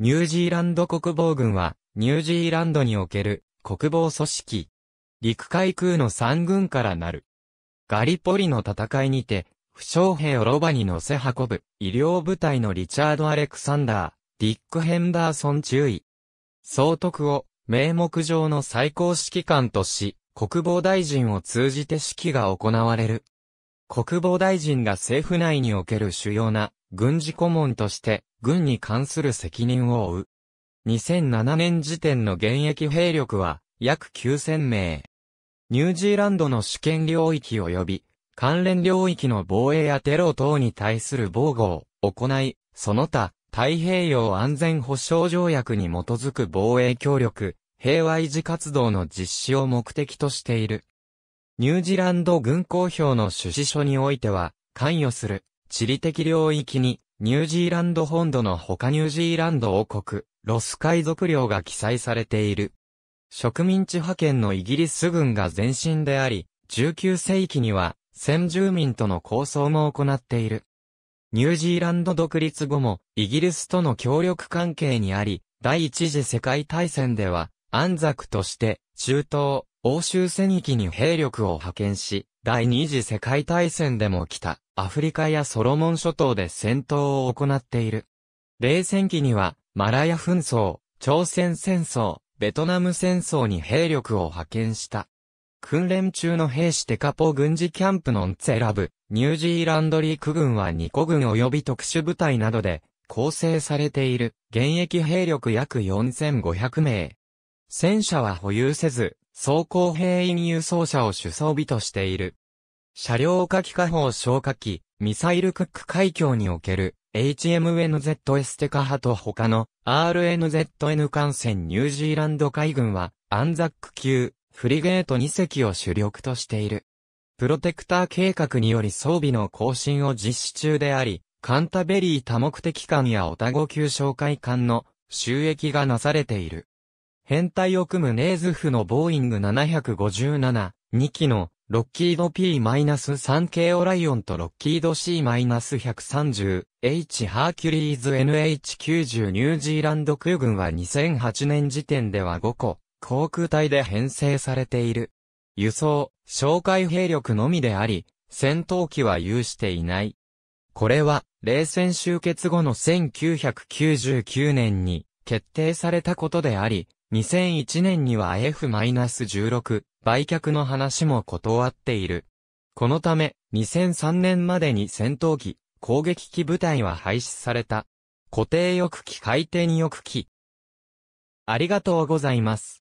ニュージーランド国防軍は、ニュージーランドにおける国防組織。陸海空の3軍からなる。ガリポリの戦いにて、負傷兵をロバに乗せ運ぶ、医療部隊のリチャード・アレクサンダー、ディック・ヘンダーソン注意。総督を、名目上の最高指揮官とし、国防大臣を通じて指揮が行われる。国防大臣が政府内における主要な軍事顧問として、軍に関する責任を負う。2007年時点の現役兵力は、約9000名。ニュージーランドの主権領域及び、関連領域の防衛やテロ等に対する防護を行い、その他、太平洋安全保障条約に基づく防衛協力、平和維持活動の実施を目的としている。ニュージーランド軍公表の趣旨書においては、関与する地理的領域に、ニュージーランド本土の他ニュージーランド王国、ロス海賊領が記載されている。植民地派遣のイギリス軍が前身であり、19世紀には、先住民との抗争も行っている。ニュージーランド独立後も、イギリスとの協力関係にあり、第一次世界大戦では、安作として、中東、欧州戦域に兵力を派遣し、第二次世界大戦でも北、アフリカやソロモン諸島で戦闘を行っている。冷戦期には、マラヤ紛争、朝鮮戦争、ベトナム戦争に兵力を派遣した。訓練中の兵士テカポ軍事キャンプのンツェラブ、ニュージーランドリーク軍は2個軍及び特殊部隊などで構成されている現役兵力約4500名。戦車は保有せず、装甲兵員輸送車を主装備としている。車両火器火砲消火器、ミサイルクック海峡における HMNZS テカ派と他の RNZN 艦船ニュージーランド海軍はアンザック級フリゲート2隻を主力としている。プロテクター計画により装備の更新を実施中であり、カンタベリー多目的艦やオタゴ級哨戒艦の収益がなされている。編隊を組むネーズフのボーイング757、2機のロッキード P-3 k オライオンとロッキード C-130H ハーキュリーズ NH90 ニュージーランド空軍は2008年時点では5個、航空隊で編成されている。輸送、哨戒兵力のみであり、戦闘機は有していない。これは、冷戦終結後の1999年に決定されたことであり、2001年には F-16 売却の話も断っている。このため、2003年までに戦闘機、攻撃機部隊は廃止された。固定翼機回転翼機。ありがとうございます。